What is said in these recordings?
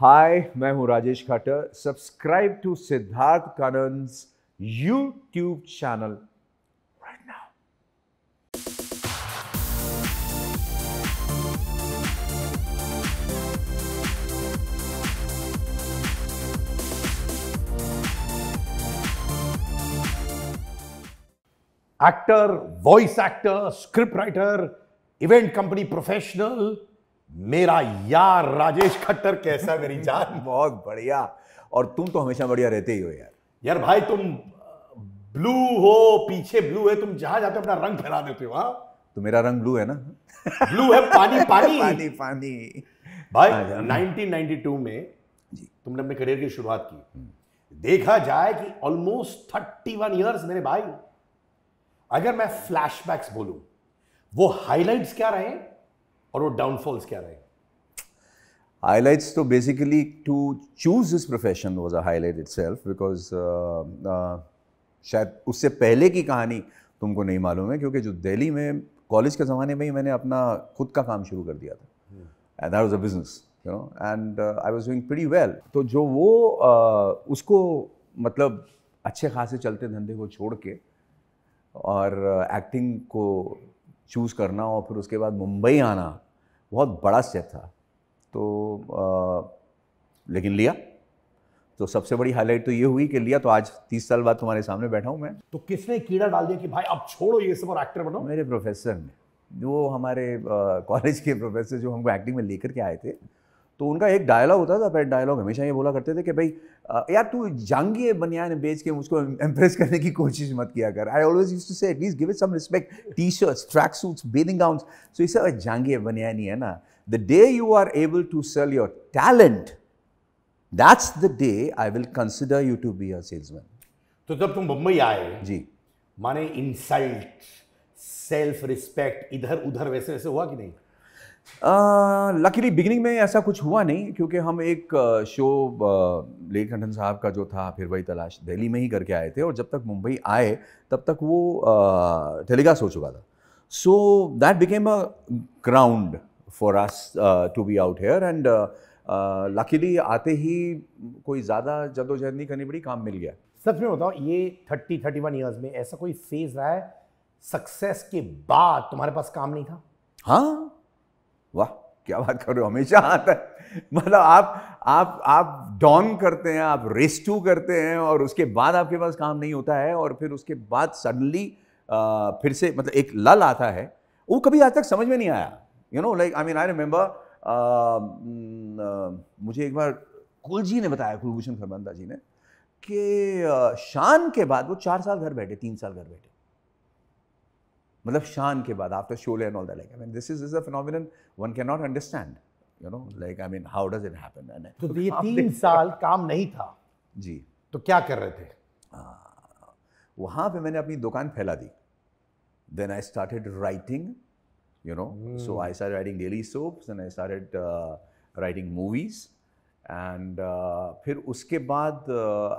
हाय मैं हूं Rajesh Khattar subscribe to Siddharth Kannan YouTube channel actor voice actor script writer event company professional मेरा यार राजेश खट्टर कैसा मेरी जान बहुत बढ़िया और तुम तो हमेशा बढ़िया रहते ही हो यार यार भाई तुम ब्लू हो पीछे ब्लू है तुम जहां जाते हो अपना रंग फैला देते हो हाँ तो मेरा रंग ब्लू है ना ब्लू है पानी पानी पानी पानी भाई 1992 में तुमने अपने करियर की शुरुआत की देखा जाए कि ऑलमोस्ट थर्टी वन ईयर्स मेरे भाई अगर मैं फ्लैशबैक्स बोलूं वो हाइलाइट्स क्या रहे और वो डाउनफॉल्स क्या रहे हाईलाइट्स तो basically to choose this profession was a highlight itself because शायद उससे पहले की कहानी तुमको नहीं मालूम है क्योंकि जो दिल्ली में कॉलेज के ज़माने में ही मैंने अपना खुद का काम शुरू कर दिया था and that was a business you know and I was doing pretty well तो जो वो uh, उसको मतलब अच्छे खासे चलते धंधे को छोड़ के और एक्टिंग uh, को चूज़ करना और फिर उसके बाद मुंबई आना बहुत बड़ा स्टेप था तो आ, लेकिन लिया तो सबसे बड़ी हाईलाइट तो ये हुई कि लिया तो आज तीस साल बाद तुम्हारे सामने बैठा हूँ मैं तो किसने कीड़ा डाल दिया कि भाई अब छोड़ो ये सब और एक्टर बनो मेरे प्रोफेसर ने वो हमारे कॉलेज के प्रोफेसर जो हमको एक्टिंग में लेकर के आए थे तो उनका एक डायलॉग होता था पहले डायलॉग हमेशा ये बोला करते थे कि भाई यार तू जंगी बनियान बेच के मुझको इम्प्रेस करने की कोशिश मत किया कर I always use to say at least give it some respect T shirts track suits bathing gown so ये सब बनियान ही है ना the day you are able to sell your talent that's the day I will consider you to be a salesman तो जब तुम मुंबई आए जी माने इंसल्ट सेल्फ रिस्पेक्ट इधर उधर वैसे वैसे हुआ कि नहीं लकीली बिगिनिंग में ऐसा कुछ हुआ नहीं क्योंकि हम एक शो लेट टंडन साहब का जो था फिर वही तलाश दिल्ली में ही करके आए थे और जब तक मुंबई आए तब तक वो टेलीकास्ट हो चुका था so that became a ground for us to be out here and luckily आते ही कोई ज़्यादा जदोजहद नहीं करनी पड़ी काम मिल गया सच में बताओ ये थर्टी थर्टी वन ईयर्स में ऐसा कोई फेज रहा है सक्सेस के बाद तुम्हारे पास काम नहीं था हाँ वाह क्या बात कर रहे हो हमेशा आता है मतलब आप आप आप डॉन करते हैं आप रेस्टू करते हैं और उसके बाद आपके पास काम नहीं होता है और फिर उसके बाद सडनली फिर से मतलब एक लल आता है वो कभी आज तक समझ में नहीं आया you know like I mean I remember मुझे एक बार कुल जी ने बताया कुलभूषण खरबंदा जी ने कि शान के बाद वो चार साल घर बैठे तीन साल घर बैठे मतलब शान के बाद after Sholay and all the like I mean this is is a phenomenon one can not understand you know like I mean how does it happen तो ये तीन साल काम नहीं था जी तो क्या कर रहे थे वहां पे मैंने अपनी दुकान फैला दी then I started writing you know so I i writing daily soaps and I started writing movies and फिर उसके बाद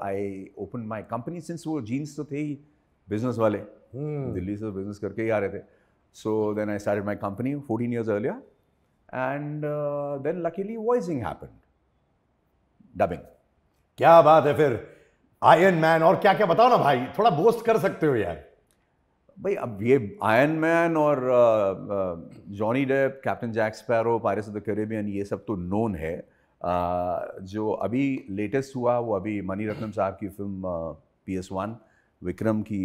I open my company since वो जीन्स तो थे ही बिजनेस वाले Hmm. दिल्ली से बिजनेस करके ही आ रहे थे so then I start my company fourteen years earlier and then luckily voicing happen dubbing क्या बात है फिर आयन मैन और क्या क्या बताओ ना भाई थोड़ा बोस्ट कर सकते हो यार भाई अब ये आयन मैन और Johnny Depp Captain Jack Sparrow Pirates of the Caribbean ये सब तो नोन है uh, जो अभी लेटेस्ट हुआ वो अभी मनी रत्नम साहब की फिल्म पी एस वन विक्रम की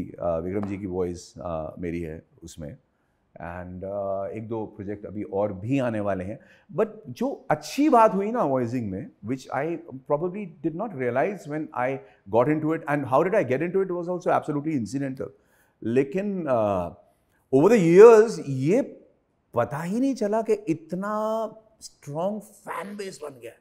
विक्रम जी की वॉइस मेरी है उसमें एंड एक दो प्रोजेक्ट अभी और भी आने वाले हैं बट जो अच्छी बात हुई ना वॉइसिंग में which I probably did not realise when I got into it and how did I get into it was also absolutely incidental लेकिन ओवर द ईयर्स ये पता ही नहीं चला कि इतना स्ट्रॉन्ग फैन बेस बन गया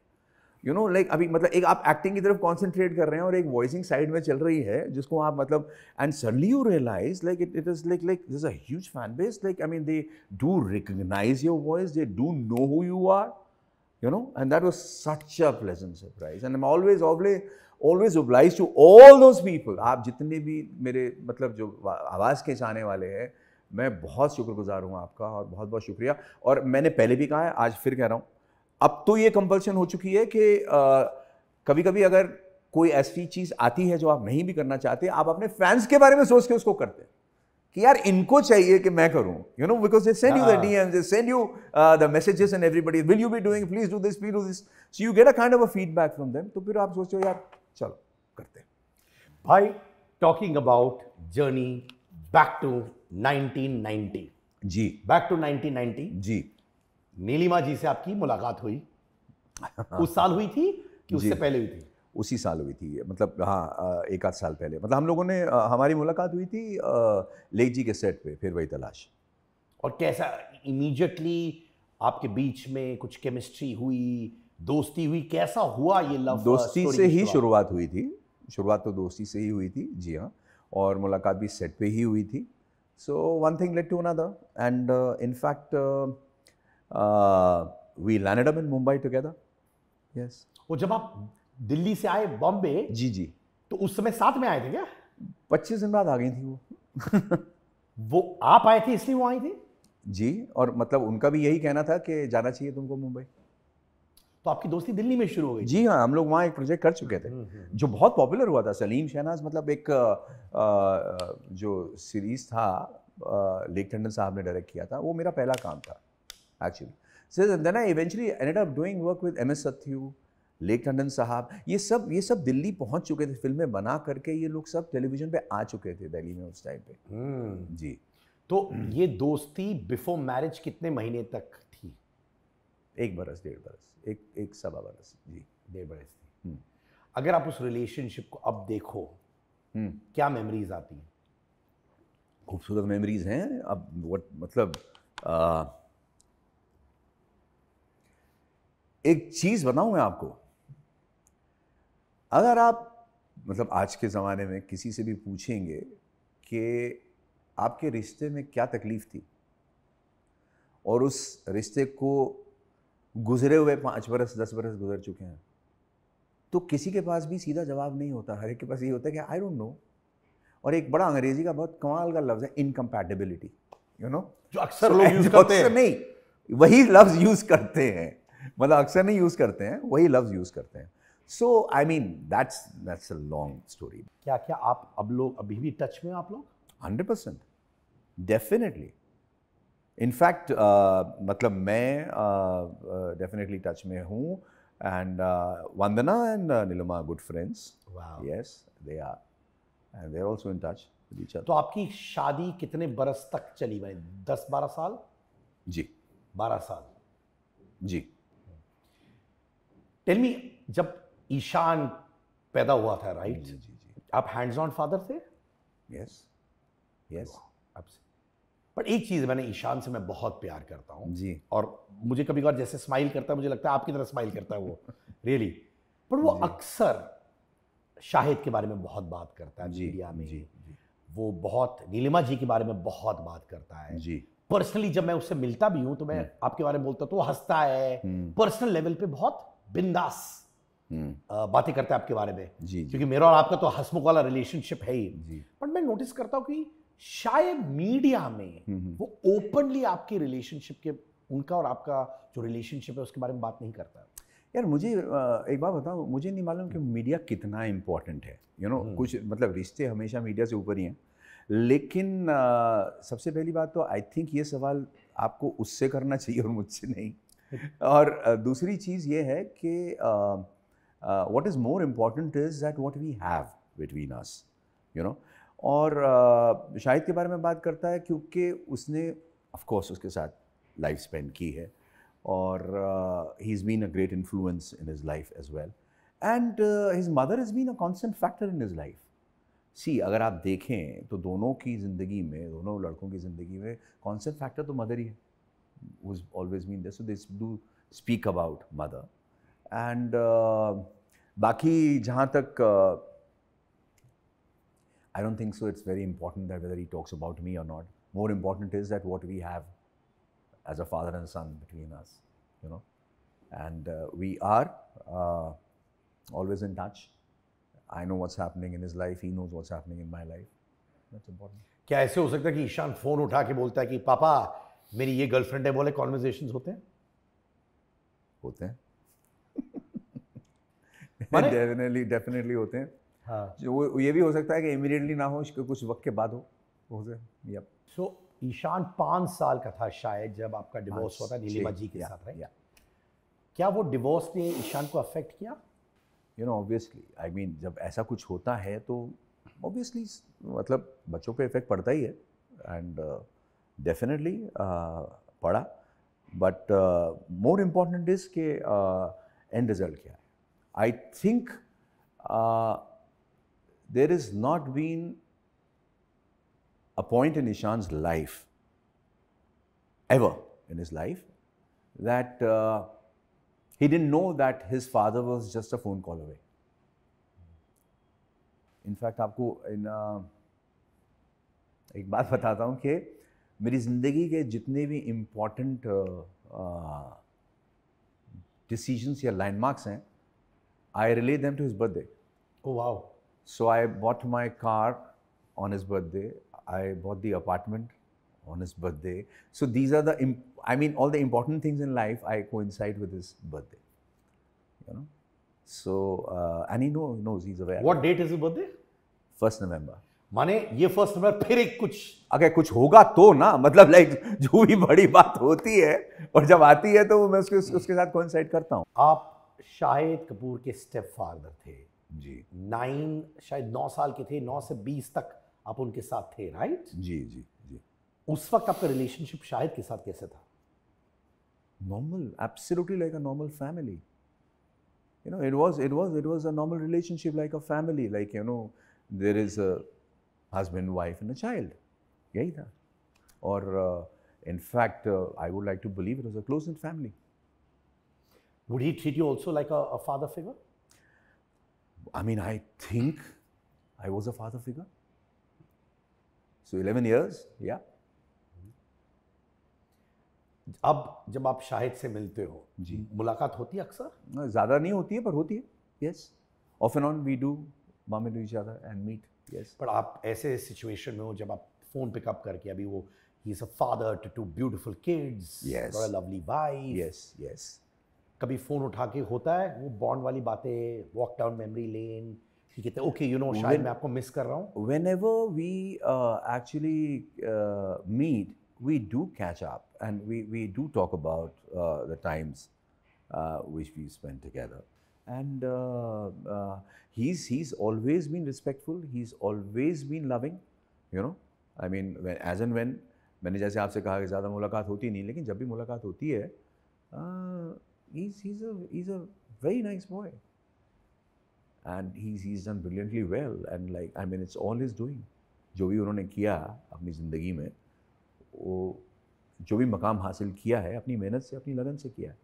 यू नो लाइक अभी मतलब एक आप एक्टिंग की तरफ कॉन्सेंट्रेट कर रहे हैं और एक वॉइसिंग साइड में चल रही है जिसको आप मतलब and suddenly you realise like it it is like like this as fan base like I mean they do recognise your voice they do know who you are you know and that was such a pleasant surprise and i'm always always always obliged to all those आप जितने भी मेरे मतलब जो आवाज़ के चाहने वाले हैं मैं बहुत शुक्रगुजार हूँ आपका और बहुत बहुत शुक्रिया और मैंने पहले भी कहा है आज फिर कह रहा हूँ अब तो ये कंपल्शन हो चुकी है कि कभी कभी अगर कोई ऐसी चीज़ आती है जो आप नहीं भी करना चाहते आप अपने फैंस के बारे में सोच के उसको करते हैं कि यार इनको चाहिए कि मैं करूं you know because they send you the DMs they send you the messages and everybody will you be doing please do this please do this so you get a kind of a feedback from them तो फिर आप सोचते हो यार चलो करते भाई talking about journey back to 1990 जी बैक टू 1990 जी नीलिमा जी से आपकी मुलाकात हुई उस साल हुई थी कि उससे पहले हुई थी उसी साल हुई थी मतलब हाँ एक आध साल पहले मतलब हम लोगों ने हमारी मुलाकात हुई थी लेख जी के सेट पे फिर वही तलाश और कैसा इमीजिएटली आपके बीच में कुछ केमिस्ट्री हुई दोस्ती हुई कैसा हुआ ये लव uh, दोस्ती से ही शुरुआत हुई थी शुरुआत तो दोस्ती से ही हुई थी जी हाँ और मुलाकात भी सेट पे ही हुई थी so one thing led to another and in fact we we landed up in Mumbai वो जब आप दिल्ली से आए बॉम्बे जी जी तो उस समय साथ में आए थे क्या पच्चीस दिन बाद आ गई थी वो वो आप आए थे इसलिए वो आई थी जी और मतलब उनका भी यही कहना था कि जाना चाहिए तुमको मुंबई तो आपकी दोस्ती दिल्ली में शुरू हो गई जी हाँ हम लोग वहाँ एक प्रोजेक्ट कर चुके थे हम्म, हम्म। जो बहुत पॉपुलर हुआ था सलीम शहनाज मतलब एक आ, जो सीरीज था लेक टंडन साहब ने डायरेक्ट किया था वो मेरा पहला काम था sir then I eventually end of doing work with M S Sathyu Lekh Tandon साहब ये सब ये सब दिल्ली पहुंच चुके थे फिल्में बना करके ये लोग सब टेलीविजन पे आ चुके थे दिल्ली में उस टाइम पे हम्म। जी तो ये दोस्ती बिफोर मैरिज कितने महीने तक थी एक बरस डेढ़ बरस एक एक सवा बरस जी डेढ़ बरस थी हम्म। अगर आप उस रिलेशनशिप को अब देखो हम्म। क्या मेमोरीज आती हैं खूबसूरत मेमोरीज हैं अब वट मतलब आ, एक चीज़ बताऊं मैं आपको अगर आप मतलब आज के ज़माने में किसी से भी पूछेंगे कि आपके रिश्ते में क्या तकलीफ़ थी और उस रिश्ते को गुजरे हुए पाँच बरस दस बरस गुजर चुके हैं तो किसी के पास भी सीधा जवाब नहीं होता हर एक के पास ये होता है कि आई डोंट नो और एक बड़ा अंग्रेजी का बहुत कमाल का लफ्ज़ है इनकम्पैटिबिलिटी यू नो जो अक्सर लोग यूज करते हैं नहीं वही लफ्ज़ यूज़ करते हैं मतलब अक्सर नहीं यूज़ करते हैं वही लव्ज यूज़ करते हैं so I mean that's that's a long story क्या क्या आप अब लोग अभी भी टच में आप लोग हंड्रेड परसेंट डेफिनेटली इनफैक्ट मतलब मैं डेफिनेटली uh, टच uh, में हूँ and Vandana and Neelima good friends yes they are and they are also in touch तो आपकी शादी कितने बरस तक चली भाई दस बारह साल जी बारह साल जी टेल मी जब ईशान पैदा हुआ था राइट जी जी जी आप हैंड्स ऑन फादर थे यस यस पर एक चीज़ मैंने ईशान से मैं बहुत प्यार करता हूँ जी और मुझे कभी कभार जैसे स्माइल करता है मुझे लगता है आपकी तरह स्माइल करता है वो रियली पर वो अक्सर शाहिद के बारे में बहुत बात करता है मीडिया में जी, जी. वो बहुत नीलिमा जी के बारे में बहुत बात करता है जी पर्सनली जब मैं उससे मिलता भी हूँ तो मैं हम्म। आपके बारे में बोलता तो वो हंसता है पर्सनल हम्म। लेवल पे बहुत बिंदास हम्म। बातें करते हैं आपके बारे में जी क्योंकि मेरा और आपका तो हसमुख वाला रिलेशनशिप है ही बट मैं नोटिस करता हूँ कि शायद मीडिया में हम्म, हम्म। वो ओपनली आपकी रिलेशनशिप के उनका और आपका जो रिलेशनशिप है उसके बारे में बात नहीं करता यार मुझे एक बात बताओ मुझे नहीं मालूम कि मीडिया कितना इम्पोर्टेंट है यू you नो know, कुछ मतलब रिश्ते हमेशा मीडिया से ऊपर ही हैं लेकिन आ, सबसे पहली बात तो आई थिंक ये सवाल आपको उससे करना चाहिए और मुझसे नहीं और दूसरी चीज़ ये है कि what is more important is that what we have between us you know और uh, शाहिद के बारे में बात करता है क्योंकि उसने ऑफकोर्स उसके साथ लाइफ स्पेंड की है और he is been a great influence in his life as well and his mother is been a constant factor in his life see अगर आप देखें तो दोनों की ज़िंदगी में दोनों लड़कों की ज़िंदगी में कॉन्सेंट फैक्टर तो मदर ही है who's always been there. So they do speak about mother. And uh, baki jahan tak, uh, I don't think so. It's very important that whether he talks about me or not. More important is that what we have as a father and son between us, you know. And uh, we are uh, always in touch. I know what's happening in his life. He knows what's happening in my life. That's important. क्या ऐसे हो सकता है कि Ishan phone उठा के बोलता है कि पापा मेरी ये गर्लफ्रेंड है बोले कॉन्वर्जेशन होते हैं होते हैं डेफिनेटली डेफिनेटली होते हैं हाँ वो ये भी हो सकता है कि इमीडिएटली ना हो इसके कुछ वक्त के बाद हो हो जाए सो ईशान पाँच साल का था शायद जब आपका डिवोर्स हुआ था नीलिमा जी के साथ राइट क्या वो डिवोर्स ने ईशान को अफेक्ट किया you know obviously I mean जब ऐसा कुछ होता है तो ऑब्वियसली मतलब बच्चों पे इफेक्ट पड़ता ही है एंड uh, डेफिनेटली पढ़ा बट मोर इम्पॉर्टेंट इज के एंड रिजल्ट क्या है I think there is not been a point in Ishaan life ever in his life that he didn't know that his father was just a phone call away in fact आपको in uh, एक बात बताता हूँ कि मेरी ज़िंदगी के जितने भी इम्पॉर्टेंट डिसीजंस uh, uh, या लैंडमार्क्स हैं I relate them to his birthday wow so I bought my car on his birthday I bought the apartment on his birthday so these are the I mean all the important things in life I coincide with his birthday so any no no is aware what date is birthday first November माने ये first number फिर एक कुछ अगर कुछ होगा तो ना मतलब लाइक जो भी बड़ी बात होती है और जब आती है तो मैं उसके उसके साथ कॉन्साइड करता हूँ आप शाहिद कपूर के स्टेप फादर थे जी नाइन शायद नौ साल के थे नौ से बीस तक आप उनके साथ थे राइट जी जी जी उस वक्त आपका रिलेशनशिप शाहिद के साथ कैसे था normal absolutely like a normal family you know it was it was it was a normal relationship like a family like you know there is a husband, wife and a child यही था और in fact I would like to believe it was a close in family would he treat you also like a father figure I mean I think I was a father figure so eleven years या अब जब आप शाहिद से मिलते हो जी मुलाकात होती है अक्सर ज़्यादा नहीं होती है पर होती है yes off and on we do मामे do each other and meet yes. पर आप ऐसे सिचुएशन में हो जब आप फ़ोन पिकअप करके अभी वो he is a father to two beautiful kids lovely wife yes yes कभी फ़ोन उठा के होता है वो बॉन्ड वाली बातें वॉक डाउन मेमोरी लेन ठीक है ओके यू नो शायद मैं आपको मिस कर रहा हूँ whenever we actually meet we do catch up and we we do talk about the times times we uh, which together and uh, uh, he's he's always been respectful. He's always been loving. You know, I mean, when, as and when मैंने जैसे आपसे कहा कि ज़्यादा मुलाकात होती नहीं लेकिन जब भी मुलाकात होती है is a very nice boy and he is done brilliantly well and like I mean it's all is doing जो भी उन्होंने किया अपनी ज़िंदगी में वो जो भी मकाम हासिल किया है अपनी मेहनत से अपनी लगन से किया है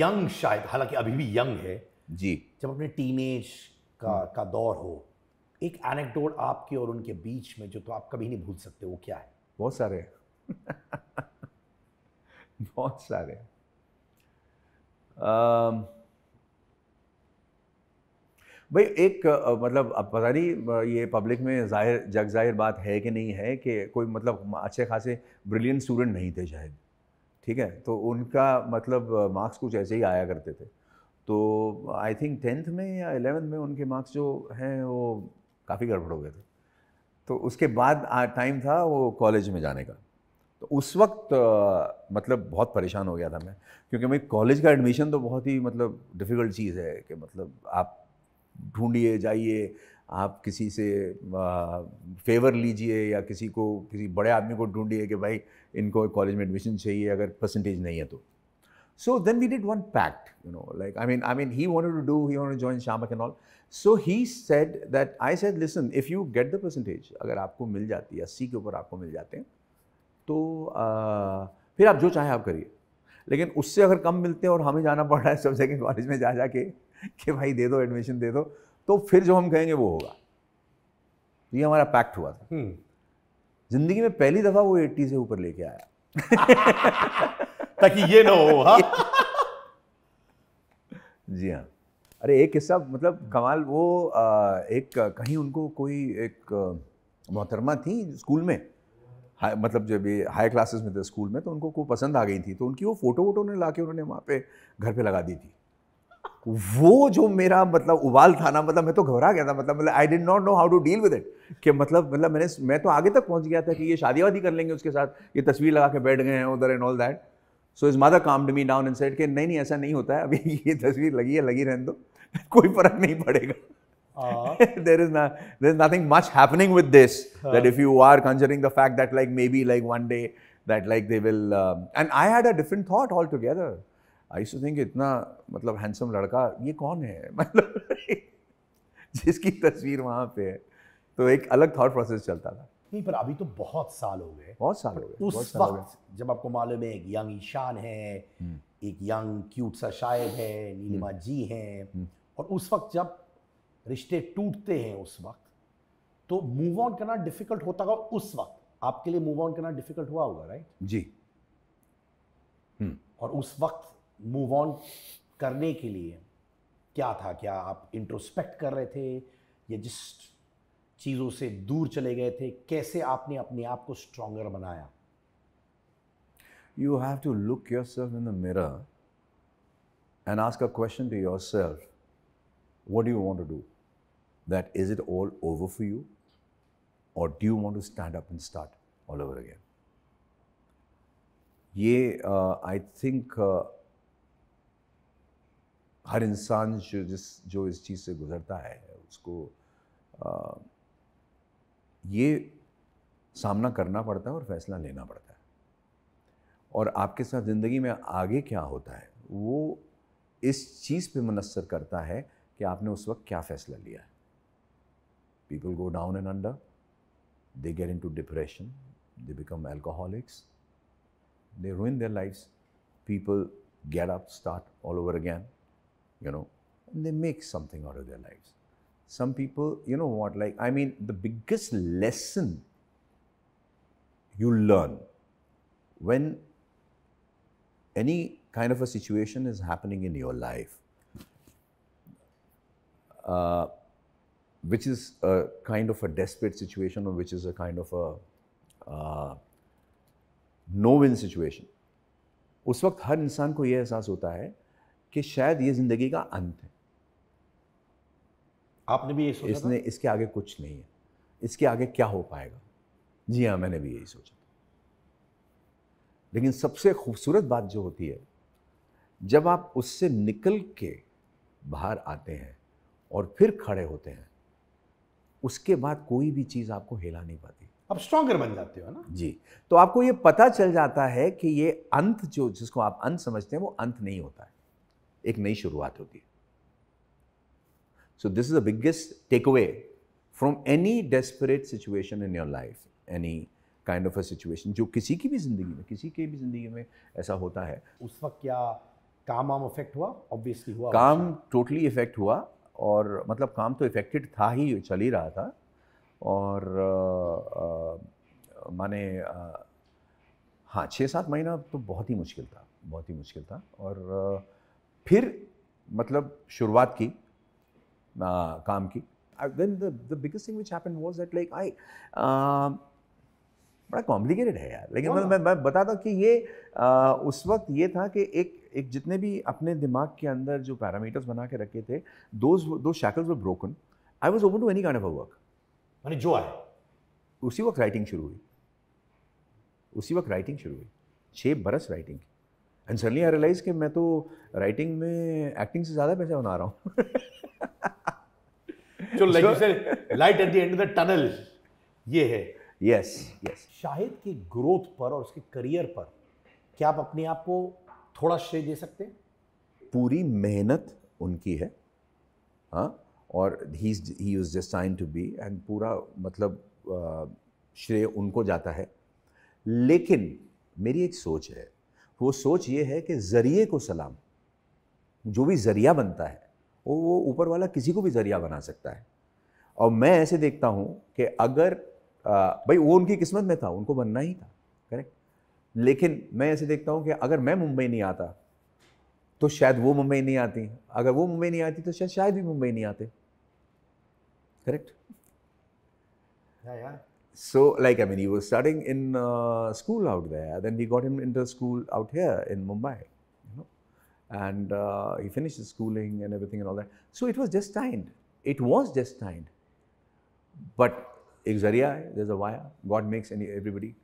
यंग शायद हालांकि अभी भी यंग है जी जब अपने टीन का का दौर हो एक एनेक्टोड आपके और उनके बीच में जो तो आप कभी नहीं भूल सकते वो क्या है बहुत सारे बहुत सारे भाई एक मतलब अब पता नहीं ये पब्लिक में जाहिर जग जाहिर बात है कि नहीं है कि कोई मतलब अच्छे खासे ब्रिलियंट स्टूडेंट नहीं थे शायद ठीक है तो उनका मतलब मार्क्स कुछ ऐसे ही आया करते थे तो आई थिंक टेंथ में या एलेवेंथ में उनके मार्क्स जो हैं वो काफ़ी गड़बड़ हो गए थे तो उसके बाद टाइम था वो कॉलेज में जाने का तो उस वक्त आ, मतलब बहुत परेशान हो गया था मैं क्योंकि मैं कॉलेज का एडमिशन तो बहुत ही मतलब डिफ़िकल्ट चीज़ है कि मतलब आप ढूंढिए जाइए आप किसी से फेवर लीजिए या किसी को किसी बड़े आदमी को ढूंढिए कि भाई इनको कॉलेज में एडमिशन चाहिए अगर परसेंटेज नहीं है तो so then we did one pact you know like I mean I mean he want to do he wanted to join Shamak and all. So he said that I said, listen, if you get the अगर आपको मिल जाती है अस्सी के ऊपर आपको मिल जाते हैं तो आ, फिर आप जो चाहें आप करिए लेकिन उससे अगर कम मिलते हैं और हमें जाना पड़ रहा है सब सेकेंड कॉलेज में जा जाके कि भाई दे दो एडमिशन दे दो तो फिर जो हम कहेंगे वो होगा तो ये हमारा पैक्ट हुआ था हम्म। जिंदगी में पहली दफा वो एट्टी से ऊपर लेके आया ताकि ये ना हो हाँ जी हाँ अरे एक हिस्सा मतलब कमाल वो आ, एक कहीं उनको कोई एक मोहतरमा थी स्कूल में हाँ, मतलब जब ये हाई क्लासेस में थे स्कूल में तो उनको को पसंद आ गई थी तो उनकी वो फ़ोटो वोटो उन्होंने ला के उन्होंने वहाँ पे घर पे लगा दी थी वो जो मेरा मतलब उबाल था ना मतलब मैं तो घबरा गया था मतलब मतलब I didn't not know how to deal with it कि मतलब मतलब मैंने मैं तो आगे तक पहुंच गया था कि ये शादी वादी कर लेंगे उसके साथ ये तस्वीर लगा के बैठ गए हैं उधर and all that so his mother calm me down in set कि नहीं नहीं ऐसा नहीं होता है अभी ये तस्वीर लगी है लगी रहने दो कोई फर्क नहीं पड़ेगा देर इज ना there is nothing much happening with this that if you are considering the fact that like maybe like one day that like they will and I had a different thought altogether I so think इतना मतलब handsome लड़का ये कौन है मतलब जिसकी तस्वीर वहाँ पे है तो एक अलग थॉट प्रोसेस चलता था नहीं पर अभी तो बहुत साल हो गए बहुत साल हो गए उस वक्त जब आपको मालूम है एक यंग ईशान है हम्म। एक यंग क्यूट सा शायद है नीलिमा हम्म। जी हैं हम्म। और उस वक्त जब रिश्ते टूटते हैं उस वक्त तो मूव ऑन करना डिफिकल्ट होता होगा उस वक्त आपके लिए मूव ऑन करना डिफिकल्ट हुआ होगा राइट जी और उस वक्त मूव ऑन करने के लिए क्या था क्या आप इंट्रोस्पेक्ट कर रहे थे या जिस चीज़ों से दूर चले गए थे कैसे आपने अपने आप को स्ट्रॉन्गर बनाया you have to look yourself in the mirror and ask a question to yourself what you want to do that is it all over for you और do you want to stand up and start all over again ये I uh, think हर इंसान जो जिस जो इस चीज़ से गुजरता है उसको आ, ये सामना करना पड़ता है और फैसला लेना पड़ता है और आपके साथ ज़िंदगी में आगे क्या होता है वो इस चीज़ पे मुनसर करता है कि आपने उस वक्त क्या फैसला लिया है people go down and under they get into depression they become alcoholics they ruin their lives people get up start all over again you know, and they make something out of their lives. Some people, you know what, like, I mean, the biggest lesson you learn when any kind of a situation is happening in your life, uh, which is a kind of a desperate situation or which is a kind of a uh, no-win situation, उस वक्त हर इंसान को यह एहसास होता है कि शायद ये ज़िंदगी का अंत है आपने भी ये सोचा इसने था? इसके आगे कुछ नहीं है इसके आगे क्या हो पाएगा जी हाँ मैंने भी यही सोचा लेकिन सबसे खूबसूरत बात जो होती है जब आप उससे निकल के बाहर आते हैं और फिर खड़े होते हैं उसके बाद कोई भी चीज़ आपको हिला नहीं पाती आप स्ट्रॉन्गर बन जाते हो ना जी तो आपको ये पता चल जाता है कि ये अंत जो जिसको आप अंत समझते हैं वो अंत नहीं होता है एक नई शुरुआत होती है so this is the biggest takeaway from any desperate situation in your life any kind of a situation जो किसी की भी ज़िंदगी में किसी के भी ज़िंदगी में ऐसा होता है उस वक्त क्या काम वाम इफेक्ट हुआ ऑब्वियसली हुआ काम टोटली इफेक्ट हुआ और मतलब काम तो इफेक्टेड था ही चल ही रहा था और माने हाँ छः सात महीना तो बहुत ही मुश्किल था बहुत ही मुश्किल था और फिर मतलब शुरुआत की आ, काम की then the biggest thing which happen was that like I बड़ा कॉम्प्लिकेटेड है यार लेकिन मतलब हाँ। मैं मैं बताता कि ये आ, उस वक्त ये था कि एक एक जितने भी अपने दिमाग के अंदर जो पैरामीटर्स बना के रखे थे दो shackles were broken I was open to any kind of work मैंने जो आया उसी वक्त राइटिंग शुरू हुई उसी वक्त राइटिंग शुरू हुई छः बरस राइटिंग की एंड सडनली आई रियलाइज कि मैं तो राइटिंग में एक्टिंग से ज़्यादा पैसा बना रहा हूँ like you light at the end of the tunnel ये है यस यस शाहिद की ग्रोथ पर और उसके करियर पर क्या आप अपने आप को थोड़ा श्रेय दे सकते हैं पूरी मेहनत उनकी है हाँ और he he is just sign to be and पूरा मतलब श्रेय उनको जाता है लेकिन मेरी एक सोच है वो सोच ये है कि ज़रिए को सलाम जो भी ज़रिया बनता है वो वो ऊपर वाला किसी को भी ज़रिया बना सकता है और मैं ऐसे देखता हूँ कि अगर आ, भाई वो उनकी किस्मत में था उनको बनना ही था करेक्ट लेकिन मैं ऐसे देखता हूँ कि अगर मैं मुंबई नहीं आता तो शायद वो मुंबई नहीं आती अगर वो मुंबई नहीं आती तो शायद शायद भी मुंबई नहीं आते करेक्ट या हाँ यार so, like, I mean, he was studying in uh, school out there. Then we got him into school out here in Mumbai. You know? And uh, he finished his schooling and everything and all that. So, it was just timed. It was just timed. But, ek there's a wire. God makes any, everybody